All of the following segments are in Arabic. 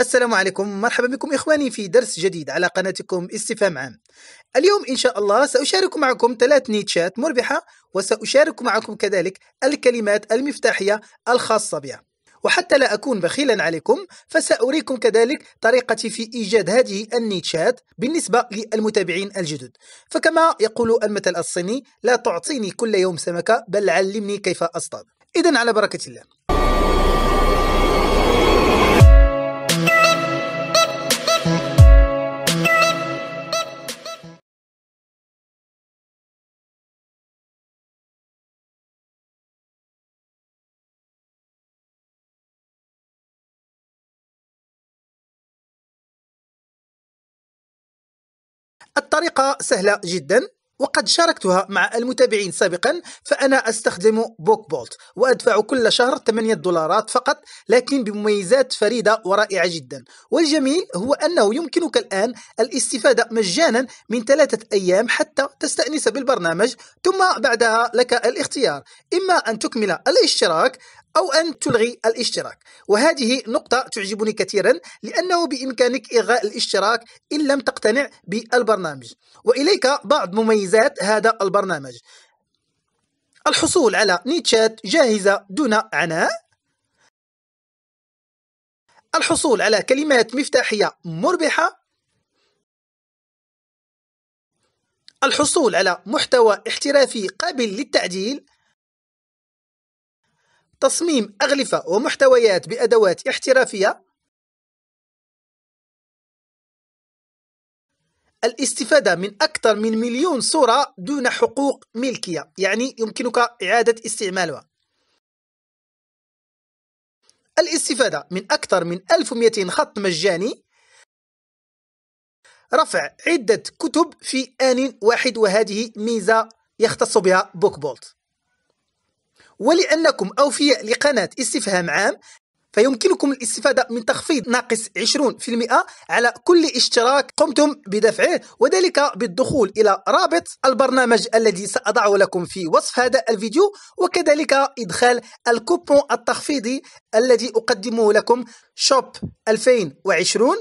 السلام عليكم مرحبا بكم إخواني في درس جديد على قناتكم استفهام عام اليوم إن شاء الله سأشارك معكم ثلاث نيتشات مربحة وسأشارك معكم كذلك الكلمات المفتاحية الخاصة بها وحتى لا أكون بخيلا عليكم فسأريكم كذلك طريقتي في إيجاد هذه النيتشات بالنسبة للمتابعين الجدد فكما يقول المثل الصيني لا تعطيني كل يوم سمكة بل علمني كيف أصطاد إذا على بركة الله الطريقة سهلة جدا وقد شاركتها مع المتابعين سابقا فأنا أستخدم بوك بولت وأدفع كل شهر 8 دولارات فقط لكن بمميزات فريدة ورائعة جدا والجميل هو أنه يمكنك الآن الاستفادة مجانا من ثلاثة أيام حتى تستأنس بالبرنامج ثم بعدها لك الاختيار إما أن تكمل الاشتراك أو أن تلغي الاشتراك وهذه نقطة تعجبني كثيرا لأنه بإمكانك إلغاء الاشتراك إن لم تقتنع بالبرنامج وإليك بعض مميزات هذا البرنامج الحصول على نيتشات جاهزة دون عناء الحصول على كلمات مفتاحية مربحة الحصول على محتوى احترافي قابل للتعديل تصميم أغلفة ومحتويات بأدوات احترافية الاستفادة من أكثر من مليون صورة دون حقوق ملكية يعني يمكنك إعادة استعمالها الاستفادة من أكثر من 1200 خط مجاني رفع عدة كتب في آن واحد وهذه ميزة يختص بها بوك بولت ولأنكم أوفياء لقناة استفهام عام فيمكنكم الاستفادة من تخفيض ناقص 20% على كل اشتراك قمتم بدفعه وذلك بالدخول إلى رابط البرنامج الذي سأضعه لكم في وصف هذا الفيديو وكذلك إدخال الكوبون التخفيضي الذي أقدمه لكم شوب 2020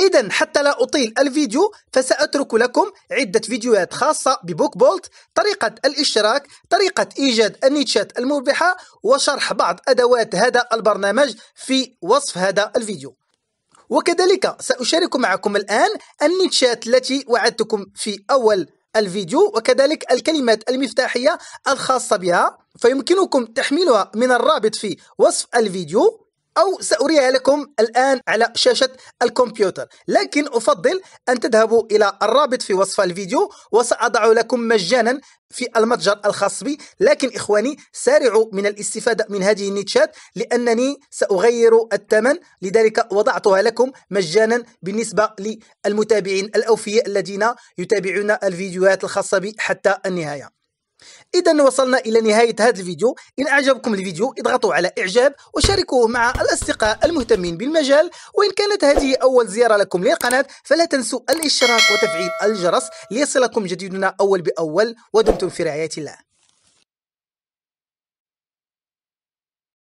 إذا حتى لا أطيل الفيديو فسأترك لكم عدة فيديوهات خاصة ببوك بولت طريقة الاشتراك طريقة إيجاد النيتشات المربحة وشرح بعض أدوات هذا البرنامج في وصف هذا الفيديو وكذلك سأشارك معكم الآن النيتشات التي وعدتكم في أول الفيديو وكذلك الكلمات المفتاحية الخاصة بها فيمكنكم تحميلها من الرابط في وصف الفيديو أو سأريها لكم الآن على شاشة الكمبيوتر لكن أفضل أن تذهبوا إلى الرابط في وصف الفيديو وسأضع لكم مجانا في المتجر الخاص بي لكن إخواني سارعوا من الاستفادة من هذه النيتشات لأنني سأغير الثمن لذلك وضعتها لكم مجانا بالنسبة للمتابعين الأوفياء الذين يتابعون الفيديوهات الخاصة بي حتى النهاية إذا وصلنا إلى نهاية هذا الفيديو إن أعجبكم الفيديو اضغطوا على إعجاب وشاركوه مع الأصدقاء المهتمين بالمجال وإن كانت هذه أول زيارة لكم للقناة فلا تنسوا الاشتراك وتفعيل الجرس ليصلكم جديدنا أول بأول ودمتم في رعاية الله